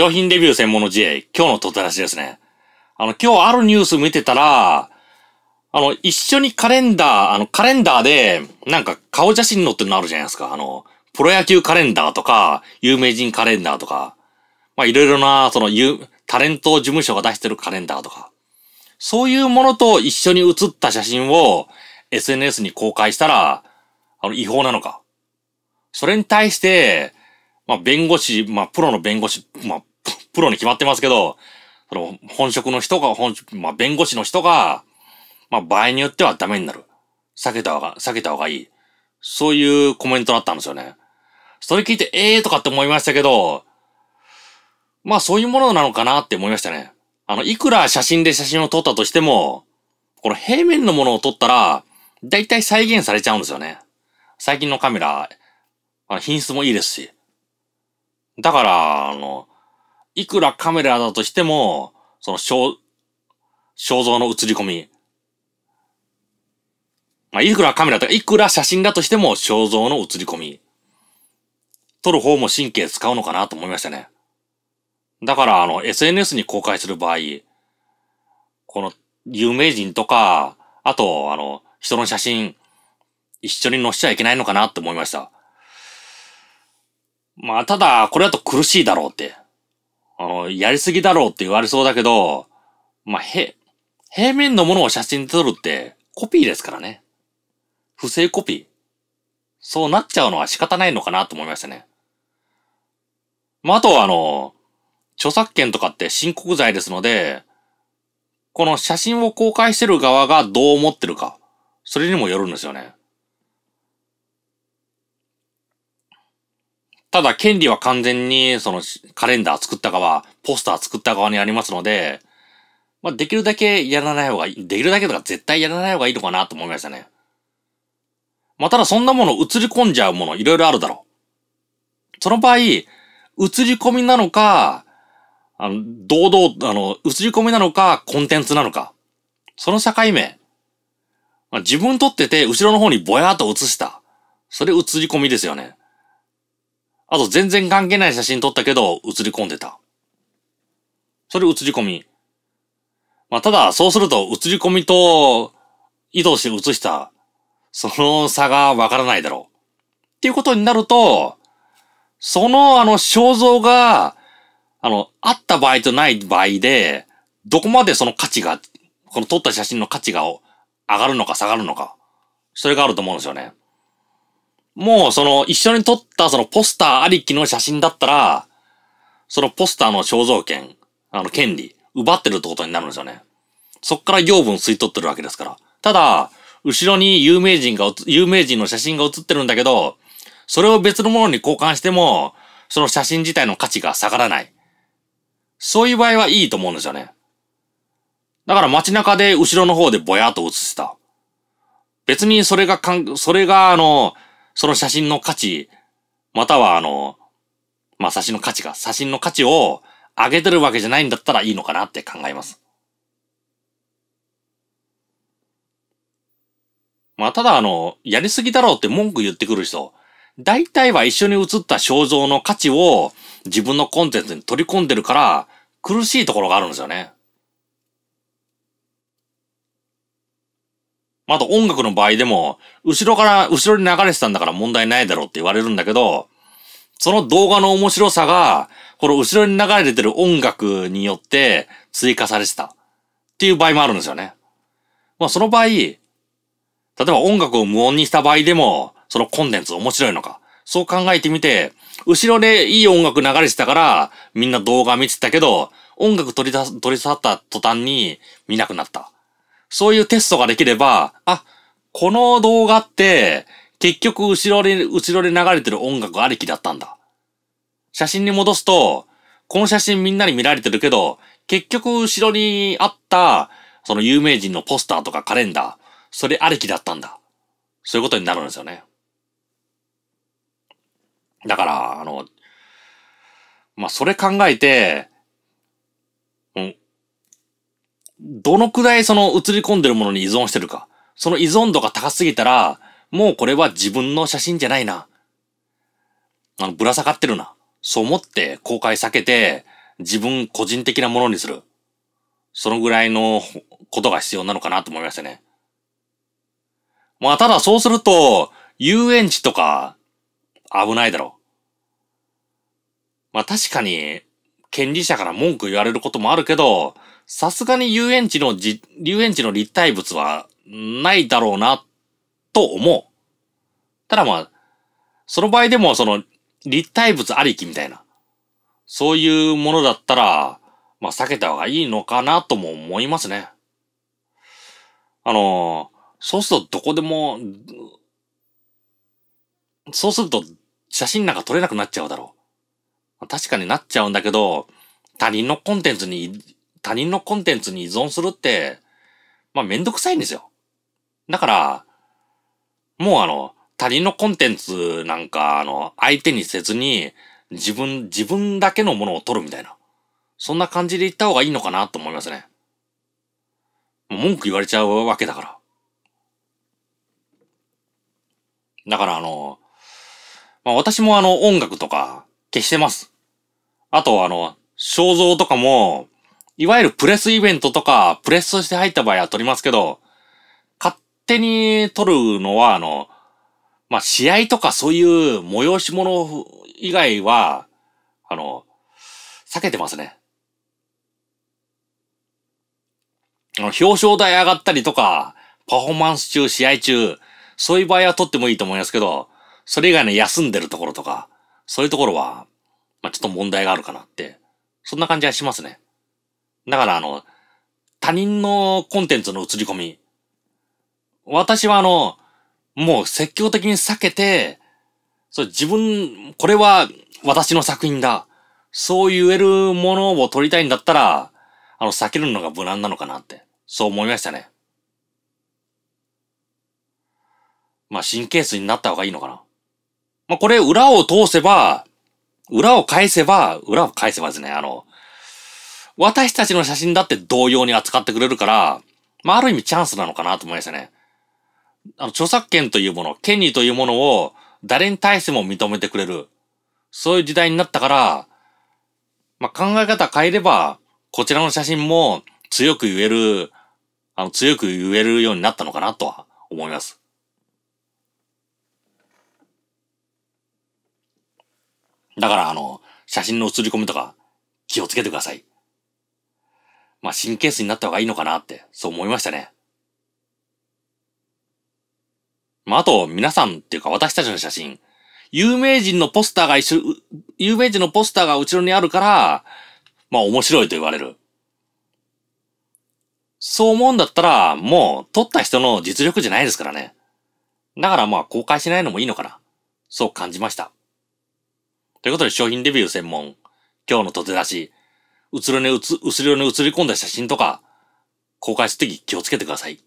商品レビュー専門の自衛、今日のとてらしですね。あの、今日あるニュース見てたら、あの、一緒にカレンダー、あの、カレンダーで、なんか顔写真載ってるのあるじゃないですか。あの、プロ野球カレンダーとか、有名人カレンダーとか、まあ、いろいろな、その、タレント事務所が出してるカレンダーとか、そういうものと一緒に写った写真を SNS に公開したら、あの、違法なのか。それに対して、まあ、弁護士、まあ、プロの弁護士、まあ、プロに決まってますけど、その本職の人が、本まあ、弁護士の人が、まあ、場合によってはダメになる。避けた方が、避けた方がいい。そういうコメントだったんですよね。それ聞いて、ええー、とかって思いましたけど、まあそういうものなのかなって思いましたね。あの、いくら写真で写真を撮ったとしても、この平面のものを撮ったら、だいたい再現されちゃうんですよね。最近のカメラ、品質もいいですし。だから、あの、いくらカメラだとしても、その肖、肖像の映り込み。まあ、いくらカメラとか、いくら写真だとしても肖像の映り込み。撮る方も神経使うのかなと思いましたね。だから、あの、SNS に公開する場合、この、有名人とか、あと、あの、人の写真、一緒に載せちゃいけないのかなって思いました。まあ、ただ、これだと苦しいだろうって。やりすぎだろうって言われそうだけど、まあ、へ、平面のものを写真で撮るってコピーですからね。不正コピー。そうなっちゃうのは仕方ないのかなと思いましたね。まあ、あとはあの、著作権とかって申告罪ですので、この写真を公開してる側がどう思ってるか、それにもよるんですよね。ただ、権利は完全に、その、カレンダー作った側、ポスター作った側にありますので、まあ、できるだけやらない方がいい、できるだけとか絶対やらない方がいいのかなと思いましたね。まあ、ただそんなもの映り込んじゃうものいろいろあるだろう。その場合、映り込みなのか、あの、堂々、あの、映り込みなのか、コンテンツなのか。その境目。まあ、自分撮ってて、後ろの方にぼやーっと映した。それ映り込みですよね。あと全然関係ない写真撮ったけど映り込んでた。それ映り込み。まあ、ただ、そうすると映り込みと意図して映した、その差がわからないだろう。っていうことになると、そのあの肖像が、あの、あった場合とない場合で、どこまでその価値が、この撮った写真の価値が上がるのか下がるのか、それがあると思うんですよね。もうその一緒に撮ったそのポスターありきの写真だったら、そのポスターの肖像権、あの権利、奪ってるってことになるんですよね。そっから養分吸い取ってるわけですから。ただ、後ろに有名人が、有名人の写真が写ってるんだけど、それを別のものに交換しても、その写真自体の価値が下がらない。そういう場合はいいと思うんですよね。だから街中で後ろの方でぼやっと写した。別にそれがかん、それがあの、その写真の価値、またはあの、まあ、写真の価値か、写真の価値を上げてるわけじゃないんだったらいいのかなって考えます。まあ、ただあの、やりすぎだろうって文句言ってくる人、大体は一緒に写った肖像の価値を自分のコンテンツに取り込んでるから苦しいところがあるんですよね。まあ、あと音楽の場合でも、後ろから、後ろに流れてたんだから問題ないだろうって言われるんだけど、その動画の面白さが、この後ろに流れてる音楽によって追加されてた。っていう場合もあるんですよね。まあ、その場合、例えば音楽を無音にした場合でも、そのコンテンツ面白いのか。そう考えてみて、後ろでいい音楽流れてたから、みんな動画見てたけど、音楽取り出す、取り去った途端に見なくなった。そういうテストができれば、あ、この動画って、結局後ろに、後ろで流れてる音楽ありきだったんだ。写真に戻すと、この写真みんなに見られてるけど、結局後ろにあった、その有名人のポスターとかカレンダー、それありきだったんだ。そういうことになるんですよね。だから、あの、まあ、それ考えて、どのくらいその映り込んでるものに依存してるか。その依存度が高すぎたら、もうこれは自分の写真じゃないな。あの、ぶら下がってるな。そう思って公開避けて、自分個人的なものにする。そのぐらいのことが必要なのかなと思いましたね。まあ、ただそうすると、遊園地とか、危ないだろう。まあ確かに、権利者から文句言われることもあるけど、さすがに遊園地のじ、遊園地の立体物はないだろうな、と思う。ただまあ、その場合でもその立体物ありきみたいな、そういうものだったら、まあ避けた方がいいのかなとも思いますね。あの、そうするとどこでも、そうすると写真なんか撮れなくなっちゃうだろう。確かになっちゃうんだけど、他人のコンテンツに、他人のコンテンツに依存するって、まあめんどくさいんですよ。だから、もうあの、他人のコンテンツなんか、あの、相手にせずに、自分、自分だけのものを取るみたいな。そんな感じで言った方がいいのかなと思いますね。文句言われちゃうわけだから。だからあの、まあ、私もあの音楽とか消してます。あと、あの、肖像とかも、いわゆるプレスイベントとか、プレスとして入った場合は撮りますけど、勝手に撮るのは、あの、まあ、試合とかそういう催し物以外は、あの、避けてますね。あの、表彰台上がったりとか、パフォーマンス中、試合中、そういう場合は撮ってもいいと思いますけど、それ以外の休んでるところとか、そういうところはまあ、ちょっと問題があるかなって、そんな感じはしますね。だからあの、他人のコンテンツの映り込み、私はあの、もう積極的に避けて、そう自分、これは私の作品だ。そう言えるものを撮りたいんだったら、あの、避けるのが無難なのかなって、そう思いましたね。まあ、神経質になった方がいいのかな。まあ、これ裏を通せば、裏を返せば、裏を返せばですね、あの、私たちの写真だって同様に扱ってくれるから、まあ、ある意味チャンスなのかなと思いましたね。あの、著作権というもの、権利というものを誰に対しても認めてくれる。そういう時代になったから、まあ、考え方変えれば、こちらの写真も強く言える、あの、強く言えるようになったのかなとは思います。だから、あの、写真の写り込みとか、気をつけてください。まあ、神経質になった方がいいのかなって、そう思いましたね。まあ、あと、皆さんっていうか私たちの写真、有名人のポスターが一緒、有名人のポスターが後ろにあるから、まあ面白いと言われる。そう思うんだったら、もう撮った人の実力じゃないですからね。だからまあ公開しないのもいいのかな。そう感じました。ということで商品レビュー専門。今日のとてだし。うつろにうつ、うつろに映り込んだ写真とか、公開するとき気をつけてください。